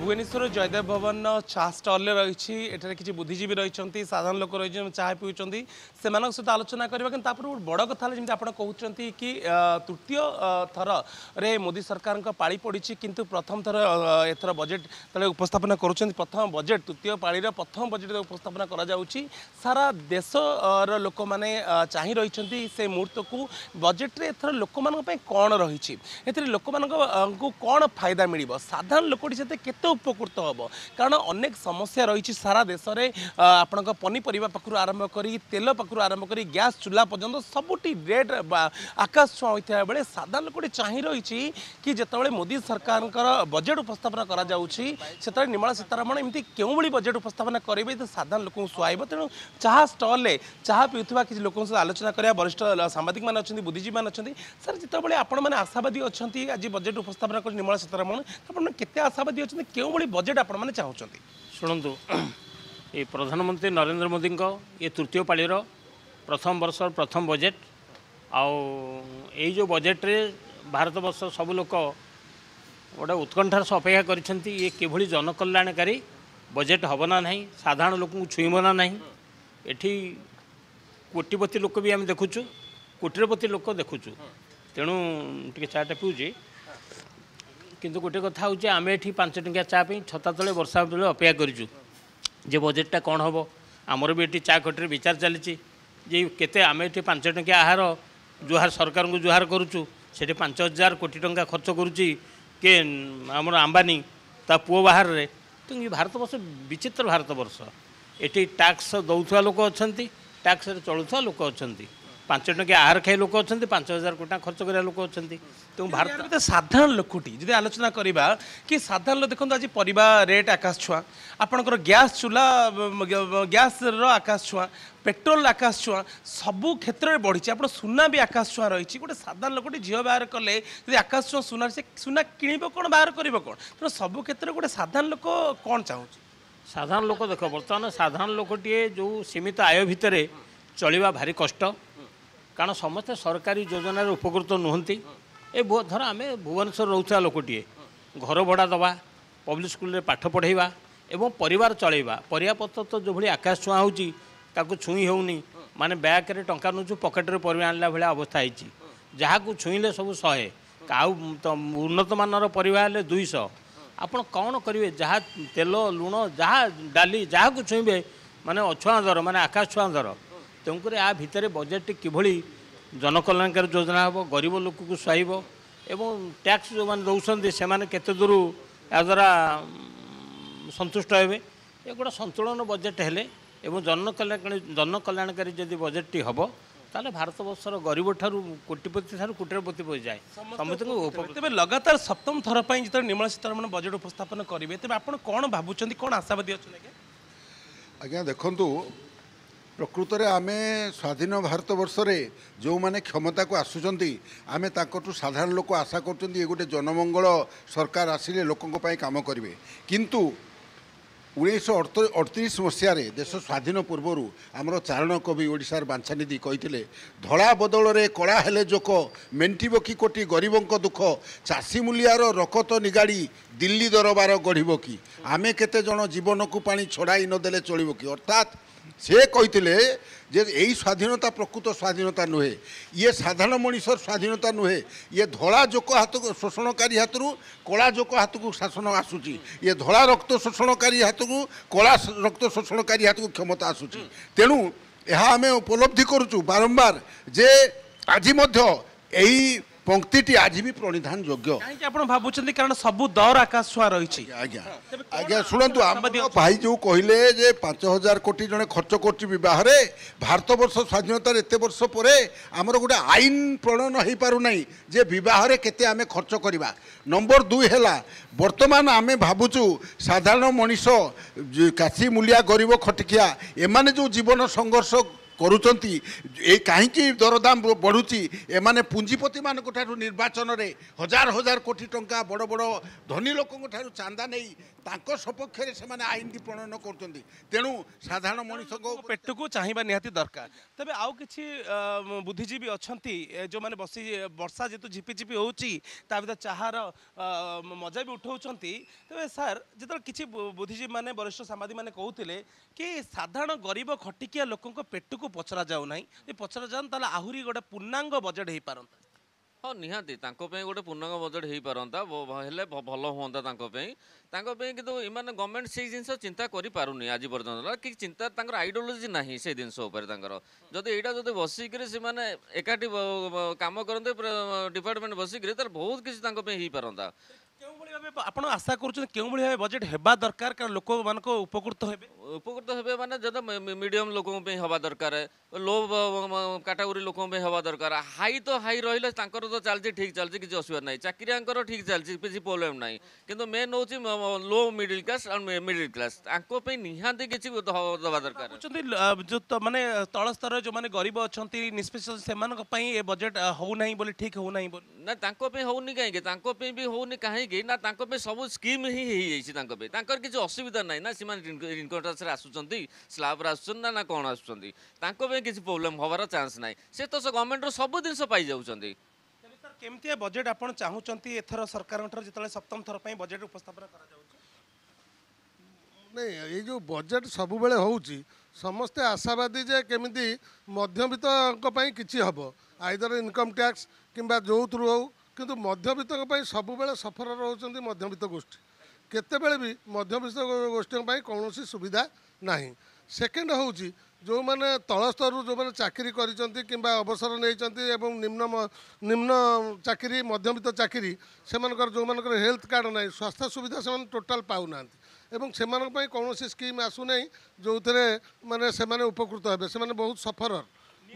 ভুবনেশ্বর জয়দেব ভবন চা স্টল রয়েছে এখানে কিছু বুদ্ধিজীবী রয়েছেন সাধারণ লোক রয়েছে চা পিউছেন সে সহ আলোচনা করা কিন্তু তাপরে গোটে বড় কথা হল যেমন আপনার কৌন কি তৃতীয় থরে মোদি সরকার পাড়ি পড়ছে কিন্তু প্রথম থর এথর বজেট তাহলে উপস্থাপনা করছেন প্রথম বজেট তৃতীয় পাড়ির প্রথম বজেট উপস্থাপনা করা যাচ্ছে সারা দেশর লোক মানে চাহি রয়েছেন সে মুহূর্তকু বজেটরে এথর লোক মানুষ কম রয়েছে এতে লোক মানুষ কম ফাইদা মিলব সাধারণ লোকটি সাথে কেতে କେତେ ଉପକୃତ ହେବ କାରଣ ଅନେକ ସମସ୍ୟା ରହିଛି ସାରା ଦେଶରେ ଆପଣଙ୍କ ପନିପରିବା ପାଖରୁ ଆରମ୍ଭ କରି ତେଲ ପାଖରୁ ଆରମ୍ଭ କରି ଗ୍ୟାସ୍ ଚୁଲା ପର୍ଯ୍ୟନ୍ତ ସବୁଠି ରେଟ୍ ଆକାଶ ଛୁଆଁ ହୋଇଥିବା ବେଳେ ସାଧାରଣ ଲୋକଟି ଚାହିଁ ରହିଛି କି ଯେତେବେଳେ ମୋଦି ସରକାରଙ୍କର ବଜେଟ୍ ଉପସ୍ଥାପନା କରାଯାଉଛି ସେତେବେଳେ ନିର୍ମଳା ସୀତାରମଣ ଏମିତି କେଉଁଭଳି ବଜେଟ୍ ଉପସ୍ଥାପନ କରିବେ ସାଧାରଣ ଲୋକଙ୍କୁ ସୁହାଇବ ତେଣୁ ଚାହା ଷ୍ଟଲ୍ରେ ଚାହା ପିଉଥିବା କିଛି ଲୋକଙ୍କ ସହ ଆଲୋଚନା କରିବା ବରିଷ୍ଠ ସାମ୍ବାଦିକମାନେ ଅଛନ୍ତି ବୁଦ୍ଧିଜୀବୀମାନେ ଅଛନ୍ତି ସାର୍ ଯେତେବେଳେ ଆପଣମାନେ ଆଶାବାଦୀ ଅଛନ୍ତି ଆଜି ବଜେଟ୍ ଉପସ୍ଥାପନା କରୁଛନ୍ତି ନିର୍ମଳା ସୀତାରମଣ ଆପଣମାନେ କେତେ ଆଶାବାଦୀ ଅଛନ୍ତି କେଉଁଭଳି ବଜେଟ୍ ଆପଣମାନେ ଚାହୁଁଛନ୍ତି ଶୁଣନ୍ତୁ ଏ ପ୍ରଧାନମନ୍ତ୍ରୀ ନରେନ୍ଦ୍ର ମୋଦିଙ୍କ ଏ ତୃତୀୟ ପାଳିର ପ୍ରଥମ ବର୍ଷର ପ୍ରଥମ ବଜେଟ୍ ଆଉ ଏଇ ଯେଉଁ ବଜେଟ୍ରେ ଭାରତବର୍ଷ ସବୁ ଲୋକ ଗୋଟେ ଉତ୍କଣ୍ଠାର ସହ ଅପେକ୍ଷା କରିଛନ୍ତି ଇଏ କିଭଳି ଜନକଲ୍ୟାଣକାରୀ ବଜେଟ୍ ହେବ ନା ନାହିଁ ସାଧାରଣ ଲୋକଙ୍କୁ ଛୁଇଁବ ନା ନାହିଁ ଏଠି କୋଟିପତି ଲୋକ ବି ଆମେ ଦେଖୁଛୁ କୋଟିରପତି ଲୋକ ଦେଖୁଛୁ ତେଣୁ ଟିକେ ଚାଟ୍ ପିଉଛି কিন্তু ଗୋଟେ କଥା ହେଉଛି ଆମେ ଏଠି ପାଞ୍ଚ ଟଙ୍କିଆ ଚା' ପାଇଁ ଛତା ତଳେ ବର୍ଷା ବେଳେ ଅପେକ୍ଷା କରିଛୁ ଯେ ବଜେଟଟା କ'ଣ ହେବ ଆମର ବି ଏଠି ଚା' ଖଟିରେ ବିଚାର ଚାଲିଛି ଯେ କେତେ ଆମେ ଏଠି ପାଞ୍ଚ ଟଙ୍କିଆ ଆହାର ଜୁହାର ସରକାରଙ୍କୁ ଜୁହାର କରୁଛୁ ସେଠି ପାଞ୍ଚ ହଜାର କୋଟି ଟଙ୍କା ଖର୍ଚ୍ଚ କରୁଛି କିଏ ଆମର ଆମ୍ବାନୀ ତା ପୁଅ ବାହାରରେ ତେଣୁ ଏ ଭାରତବର୍ଷ ବିଚିତ୍ର ଭାରତବର୍ଷ ଏଠି ଟ୍ୟାକ୍ସ ଦେଉଥିବା ଲୋକ ଅଛନ୍ତି ଟ୍ୟାକ୍ସରେ ଚଳୁଥିବା ଲୋକ ଅଛନ୍ତି ପାଞ୍ଚ ଟଙ୍କା ଆହାର ଖାଇ ଲୋକ ଅଛନ୍ତି ପାଞ୍ଚ ହଜାର କୋଟି ଟଙ୍କା ଖର୍ଚ୍ଚ କରିବା ଲୋକ ଅଛନ୍ତି ତେଣୁ ଭାରତ ଗୋଟେ ସାଧାରଣ ଲୋକଟି ଯଦି ଆଲୋଚନା କରିବା କି ସାଧାରଣ ଦେଖନ୍ତୁ ଆଜି ପରିବା ରେଟ୍ ଆକାଶ ଛୁଆଁ ଆପଣଙ୍କର ଗ୍ୟାସ୍ ଚୁଲା ଗ୍ୟାସ୍ର ଆକାଶ ଛୁଆଁ ପେଟ୍ରୋଲ ଆକାଶ ଛୁଆଁ ସବୁ କ୍ଷେତ୍ରରେ ବଢ଼ିଛି ଆପଣ ସୁନା ବି ଆକାଶ ଛୁଆଁ ରହିଛି ଗୋଟେ ସାଧାରଣ ଲୋକଟି ଝିଅ ବାହାର କଲେ ଯଦି ଆକାଶ ଛୁଆଁ ସୁନା ସେ ସୁନା କିଣିବ କ'ଣ ବାହାର କରିବ କ'ଣ ତେଣୁ ସବୁ କ୍ଷେତ୍ରରେ ଗୋଟେ ସାଧାରଣ ଲୋକ କ'ଣ ଚାହୁଁଛି ସାଧାରଣ ଲୋକ ଦେଖ ବର୍ତ୍ତମାନ ସାଧାରଣ ଲୋକଟିଏ ଯେଉଁ ସୀମିତ ଆୟ ଭିତରେ ଚଳିବା ଭାରି କଷ୍ଟ କାରଣ ସମସ୍ତେ ସରକାରୀ ଯୋଜନାରେ ଉପକୃତ ନୁହନ୍ତି ଏ ଧର ଆମେ ଭୁବନେଶ୍ୱର ରହୁଥିବା ଲୋକଟିଏ ଘର ଭଡ଼ା ଦେବା ପବ୍ଲିକ୍ ସ୍କୁଲରେ ପାଠ ପଢ଼ାଇବା ଏବଂ ପରିବାର ଚଳାଇବା ପରିବାପତ୍ର ତ ଯେଉଁଭଳି ଆକାଶ ଛୁଆଁ ହେଉଛି ତାକୁ ଛୁଇଁ ହେଉନି ମାନେ ବ୍ୟାଗ୍ରେ ଟଙ୍କା ନେଉଛୁ ପକେଟ୍ରେ ପରିବା ଆଣିଲା ଭଳିଆ ଅବସ୍ଥା ହେଇଛି ଯାହାକୁ ଛୁଇଁଲେ ସବୁ ଶହେ ଆଉ ଉନ୍ନତମାନର ପରିବା ହେଲେ ଦୁଇଶହ ଆପଣ କ'ଣ କରିବେ ଯାହା ତେଲ ଲୁଣ ଯାହା ଡାଲି ଯାହାକୁ ଛୁଇଁବେ ମାନେ ଅଛୁଆଁ ଦର ମାନେ ଆକାଶ ଛୁଆଁ ଦର তেଣুকରି ଆ ଭିତରେ ବଜେଟ୍ଟି କିଭଳି ଜନକଲ୍ୟାଣକାରୀ ଯୋଜନା ହେବ ଗରିବ ଲୋକକୁ ସହିବ ଏବଂ ଟ୍ୟାକ୍ସ ଯେଉଁମାନେ ଦେଉଛନ୍ତି ସେମାନେ କେତେ ଦୂର ଏହାଦ୍ୱାରା ସନ୍ତୁଷ୍ଟ ହେବେ ଏଗୁଡ଼ା ସନ୍ତୁଳନ ବଜେଟ୍ ହେଲେ ଏବଂ ଜନକଲ୍ୟାଣକାରୀ ଜନକଲ୍ୟାଣକାରୀ ଯଦି ବଜେଟ୍ଟି ହେବ তাহলে ভারতবর্ষর গরিব ঠার কোটিপতি ঠার কোটিপতি যায় সমস্ত তবে লগাতার সপ্তম থর পাই যেত নির্মলা সীতারমণ বজেট উপস্থাপন করবে তবে আপনার কোণ ভাবুছেন কোণ আশাবাদী অনেক আজ্ঞা দেখুন প্রকৃতরে আমি স্বাধীন ভারতবর্ষে যে ক্ষমতা আসুচার আমি তাঁকু সাধারণ লোক আশা করছেন এ গোটে জনমঙ্গল সরকার আসলে লোক কাম করবে কিন্তু ଉଣେଇଶହ ଅଡ଼ତିରିଶ ମସିହାରେ ଦେଶ ସ୍ୱାଧୀନ ପୂର୍ବରୁ ଆମର ଚାରଣ କବି ଓଡ଼ିଶାର ବାଞ୍ଛାନିଧି କହିଥିଲେ ଧଳା ବଦଳରେ କଳା ହେଲେ ଜୋକ ମେଣ୍ଟିବ କି କୋଟି ଗରିବଙ୍କ ଦୁଃଖ ଚାଷୀ ମୂଲିଆର ରକତ ନିଗାଡ଼ି ଦିଲ୍ଲୀ ଦରବାର ଗଢ଼ିବ କି ଆମେ କେତେଜଣ ଜୀବନକୁ ପାଣି ଛଡ଼ାଇ ନଦେଲେ ଚଳିବ କି ଅର୍ଥାତ୍ সে কে যে এই স্বাধীনতা প্রকৃত স্বাধীনতা নুহে ইয়ে সাধারণ মানুষের স্বাধীনতা নুহে ইয়ে ধলা যোক হাত শোষণকারী হাতর কলা যোক হাতক শাসন আসুচি ইয়ে ধলা রক্ত শোষণকারী হাতক কলা রক্ত শোষণকারী হাতক ক্ষমতা আসুচি তেমন এ আমি উপলব্ধি করছু বারম্বার যে আজি মধ্য এই ପଙ୍କ୍ତିଟି ଆଜି ବି ପ୍ରଣିଧାନ ଯୋଗ୍ୟ କାହିଁକି ଆପଣ ଭାବୁଛନ୍ତି କାରଣ ସବୁ ଦର ଆକାଶ ଛୁଆ ରହିଛି ଆଜ୍ଞା ଆଜ୍ଞା ଶୁଣନ୍ତୁ ଆମ ଭାଇ ଯେଉଁ କହିଲେ ଯେ ପାଞ୍ଚ ହଜାର କୋଟି ଜଣେ ଖର୍ଚ୍ଚ କରୁଛି ବିବାହରେ ଭାରତବର୍ଷ ସ୍ୱାଧୀନତାର ଏତେ ବର୍ଷ ପରେ ଆମର ଗୋଟେ ଆଇନ ପ୍ରଣୟନ ହେଇପାରୁନାହିଁ ଯେ ବିବାହରେ କେତେ ଆମେ ଖର୍ଚ୍ଚ କରିବା ନମ୍ବର ଦୁଇ ହେଲା ବର୍ତ୍ତମାନ ଆମେ ଭାବୁଛୁ ସାଧାରଣ ମଣିଷ କାଶୀ ମୂଲିଆ ଗରିବ ଖଟିକିଆ ଏମାନେ ଯେଉଁ ଜୀବନ ସଂଘର୍ଷ କରୁଛନ୍ତି ଏ କାହିଁକି ଦରଦାମ ବଢ଼ୁଛି ଏମାନେ ପୁଞ୍ଜିପତିମାନଙ୍କ ଠାରୁ ନିର୍ବାଚନରେ ହଜାର ହଜାର କୋଟି ଟଙ୍କା ବଡ଼ ବଡ଼ ଧନୀ ଲୋକଙ୍କ ଠାରୁ ଚାନ୍ଦା ନେଇ ତାଙ୍କ ସପକ୍ଷରେ ସେମାନେ ଆଇନଟି ପ୍ରଣୟନ କରୁଛନ୍ତି ତେଣୁ ସାଧାରଣ ମଣିଷଙ୍କ ପେଟକୁ ଚାହିଁବା ନିହାତି ଦରକାର ତେବେ ଆଉ କିଛି ବୁଦ୍ଧିଜୀବୀ ଅଛନ୍ତି ଯେଉଁମାନେ ବସି ବର୍ଷା ଯେହେତୁ ଝିପିଝିପି ହେଉଛି ତା ଭିତରେ ଚାହାର ମଜା ବି ଉଠାଉଛନ୍ତି ତେବେ ସାର୍ ଯେତେବେଳେ କିଛି ବୁଦ୍ଧିଜୀବୀମାନେ ବରିଷ୍ଠ ସାମ୍ବାଦିକମାନେ କହୁଥିଲେ କି ସାଧାରଣ ଗରିବ ଖଟିକିଆ ଲୋକଙ୍କ ପେଟକୁ ତାଙ୍କୁ ପଚରା ଯାଉନାହିଁ ଯଦି ପଚରା ତାହେଲେ ଆହୁରି ଗୋଟେ ପୂର୍ଣ୍ଣାଙ୍ଗ ବଜେଟ୍ ହେଇପାରନ୍ତା ହଁ ନିହାତି ତାଙ୍କ ପାଇଁ ଗୋଟେ ପୂର୍ଣ୍ଣାଙ୍ଗ ବଜେଟ୍ ହେଇପାରନ୍ତା ହେଲେ ଭଲ ହୁଅନ୍ତା ତାଙ୍କ ପାଇଁ ତାଙ୍କ ପାଇଁ କିନ୍ତୁ ଏମାନେ ଗଭର୍ଣ୍ଣମେଣ୍ଟ ସେଇ ଜିନିଷ ଚିନ୍ତା କରିପାରୁନି ଆଜି ପର୍ଯ୍ୟନ୍ତ କି ଚିନ୍ତା ତାଙ୍କର ଆଇଡ଼ିଓଲୋଜି ନାହିଁ ସେଇ ଜିନିଷ ଉପରେ ତାଙ୍କର ଯଦି ଏଇଟା ଯଦି ବସିକିରି ସେମାନେ ଏକାଠି କାମ କରନ୍ତେ ଡିପାର୍ଟମେଣ୍ଟ ବସିକିରି ତାହେଲେ ବହୁତ କିଛି ତାଙ୍କ ପାଇଁ ହେଇପାରନ୍ତା କେଉଁଭଳି ଭାବେ ଆପଣ ଆଶା କରୁଛନ୍ତି କେଉଁଭଳି ଭାବେ ବଜେଟ୍ ହେବା ଦରକାର କାରଣ ଲୋକମାନଙ୍କ ଉପକୃତ ହେବେ ଉପକୃତ ହେବେ ମାନେ ଯଦି ମିଡ଼ିୟମ୍ ଲୋକଙ୍କ ପାଇଁ ହେବା ଦରକାର ଲୋ କାଟାଗୋରୀ ଲୋକଙ୍କ ପାଇଁ ହେବା ଦରକାର ହାଇ ତ ହାଇ ରହିଲେ ତାଙ୍କର ତ ଚାଲିଛି ଠିକ୍ ଚାଲିଛି କିଛି ଅସୁବିଧା ନାହିଁ ଚାକିରିଆଙ୍କର ଠିକ୍ ଚାଲିଛି କିଛି ପ୍ରୋବ୍ଲେମ୍ ନାହିଁ କିନ୍ତୁ ମେନ୍ ହେଉଛି ଲୋ ମିଡ଼ିଲ୍ କ୍ଲାସ୍ ଆଉ ମିଡ଼ିଲ୍ କ୍ଲାସ୍ ତାଙ୍କ ପାଇଁ ନିହାତି କିଛି ଦେବା ଦରକାର ହେଉଛନ୍ତି ମାନେ ତଳ ସ୍ତରରେ ଯେଉଁମାନେ ଗରିବ ଅଛନ୍ତି ନିଷ୍ପେଷ ସେମାନଙ୍କ ପାଇଁ ଏ ବଜେଟ୍ ହେଉନାହିଁ ବୋଲି ଠିକ୍ ହେଉନାହିଁ ବୋଲି ନା ତାଙ୍କ ପାଇଁ ହେଉନି କାହିଁକି ତାଙ୍କ ପାଇଁ ବି ହେଉନି କାହିଁକି କି ନା ତାଙ୍କ ପାଇଁ ସବୁ ସ୍କିମ୍ ହିଁ ହେଇଯାଇଛି ତାଙ୍କ ପାଇଁ ତାଙ୍କର କିଛି ଅସୁବିଧା ନାହିଁ ନା ସେମାନେ ଇନକମ୍ ଟ୍ୟାକ୍ସରେ ଆସୁଛନ୍ତି ସ୍ଲାବରେ ଆସୁଛନ୍ତି ନା ନା କ'ଣ ଆସୁଛନ୍ତି ତାଙ୍କ ପାଇଁ କିଛି ପ୍ରୋବ୍ଲେମ୍ ହେବାର ଚାନ୍ସ ନାହିଁ ସେ ତ ଗଭର୍ଣ୍ଣମେଣ୍ଟରୁ ସବୁ ଜିନିଷ ପାଇଯାଉଛନ୍ତି କେମିତିଆ ବଜେଟ୍ ଆପଣ ଚାହୁଁଛନ୍ତି ଏଥର ସରକାରଙ୍କଠାରୁ ଯେତେବେଳେ ସପ୍ତମ ଥର ପାଇଁ ବଜେଟ୍ ଉପସ୍ଥାପନ କରାଯାଉଛି ନାଇଁ ଏଇ ଯେଉଁ ବଜେଟ୍ ସବୁବେଳେ ହେଉଛି ସମସ୍ତେ ଆଶାବାଦୀ ଯେ କେମିତି ମଧ୍ୟବିତ୍ତଙ୍କ ପାଇଁ କିଛି ହେବ ଆଇଦର ଇନକମ୍ ଟ୍ୟାକ୍ସ କିମ୍ବା ଯେଉଁଥିରୁ ହେଉ କିନ୍ତୁ ମଧ୍ୟବିତ୍ତଙ୍କ ପାଇଁ ସବୁବେଳେ ସଫର ରହୁଛନ୍ତି ମଧ୍ୟବିତ୍ତ ଗୋଷ୍ଠୀ କେତେବେଳେ ବି ମଧ୍ୟବିତ୍ତ ଗୋଷ୍ଠୀଙ୍କ ପାଇଁ କୌଣସି ସୁବିଧା ନାହିଁ ସେକେଣ୍ଡ ହେଉଛି ଯେଉଁମାନେ ତଳ ସ୍ତରରୁ ଯେଉଁମାନେ ଚାକିରି କରିଛନ୍ତି କିମ୍ବା ଅବସର ନେଇଛନ୍ତି ଏବଂ ନିମ୍ନ ନିମ୍ନ ଚାକିରି ମଧ୍ୟବିତ୍ତ ଚାକିରି ସେମାନଙ୍କର ଯେଉଁମାନଙ୍କର ହେଲ୍ଥ କାର୍ଡ଼ ନାହିଁ ସ୍ୱାସ୍ଥ୍ୟ ସୁବିଧା ସେମାନେ ଟୋଟାଲ୍ ପାଉନାହାନ୍ତି ଏବଂ ସେମାନଙ୍କ ପାଇଁ କୌଣସି ସ୍କିମ୍ ଆସୁନାହିଁ ଯେଉଁଥିରେ ମାନେ ସେମାନେ ଉପକୃତ ହେବେ ସେମାନେ ବହୁତ ସଫରର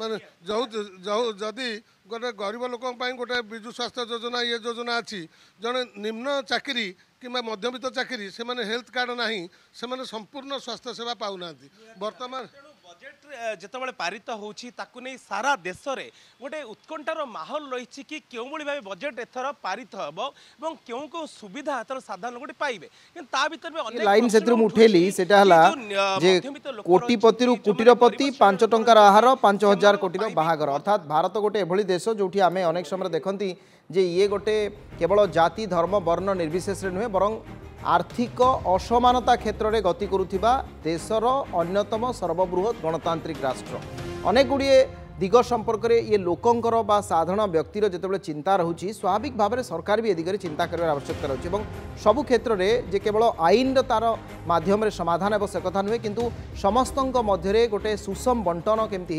ମାନେ ଯେଉଁ ଯଦି ଗୋଟେ ଗରିବ ଲୋକଙ୍କ ପାଇଁ ଗୋଟେ ବିଜୁ ସ୍ୱାସ୍ଥ୍ୟ ଯୋଜନା ଇଏ ଯୋଜନା ଅଛି ଜଣେ ନିମ୍ନ ଚାକିରି କିମ୍ବା ମଧ୍ୟବିତ୍ତ ଚାକିରି ସେମାନେ ହେଲ୍ଥ କାର୍ଡ଼ ନାହିଁ ସେମାନେ ସମ୍ପୂର୍ଣ୍ଣ ସ୍ୱାସ୍ଥ୍ୟ ସେବା ପାଉନାହାନ୍ତି ବର୍ତ୍ତମାନ ବଜେଟ୍ ଯେତେବେଳେ ପାରିତ ହେଉଛି ତାକୁ ନେଇ ସାରା ଦେଶରେ ଗୋଟେ ଉତ୍କଣ୍ଠାର ମାହୋଲ ରହିଛି କି କେଉଁଭଳି ଭାବେ ବଜେଟ୍ ଏଥର ପାରିତ ହେବ ଏବଂ କେଉଁ କେଉଁ ସୁବିଧା ଏଥର ସାଧାରଣ ଲୋକଟି ପାଇବେ କିନ୍ତୁ ତା ଭିତରେ ବି ଅନେକ ଲାଇନ୍ ସେଥିରୁ ମୁଁ ଉଠେଇଲି ସେଇଟା ହେଲା ଯେ କୋଟିପତିରୁ କୁଟିରପତି ପାଞ୍ଚ ଟଙ୍କାର ଆହାର ପାଞ୍ଚ ହଜାର କୋଟିର ବାହାଘର ଅର୍ଥାତ୍ ଭାରତ ଗୋଟେ ଏଭଳି ଦେଶ ଯେଉଁଠି ଆମେ ଅନେକ ସମୟରେ ଦେଖନ୍ତି ଯେ ଇଏ ଗୋଟେ କେବଳ ଜାତି ଧର୍ମ ବର୍ଣ୍ଣ ନିର୍ବିଶେଷରେ ନୁହେଁ ବରଂ আর্থিক অসমানতা ক্ষেত্রে গতি করুবা দেশর অন্যতম সর্ববৃহৎ গণতান্ত্রিক রাষ্ট্র অনেকগুড়িয়ে দিগ সম্পর্কে ইয়ে লোকর বা সাধারণ ব্যক্তির যেতবে চিন্তা রয়েছে স্বাভাবিক ভাবে সরকার বি এ চিন্তা করার আবশ্যকতা রয়েছে এবং সবু ক্ষেত্রে যে কেবল আইনর তার মাধ্যমে সমাধান হব সে কথা নুহে কিন্তু সমস্ত মধ্যে গোটে সুষম বন্টন কেমি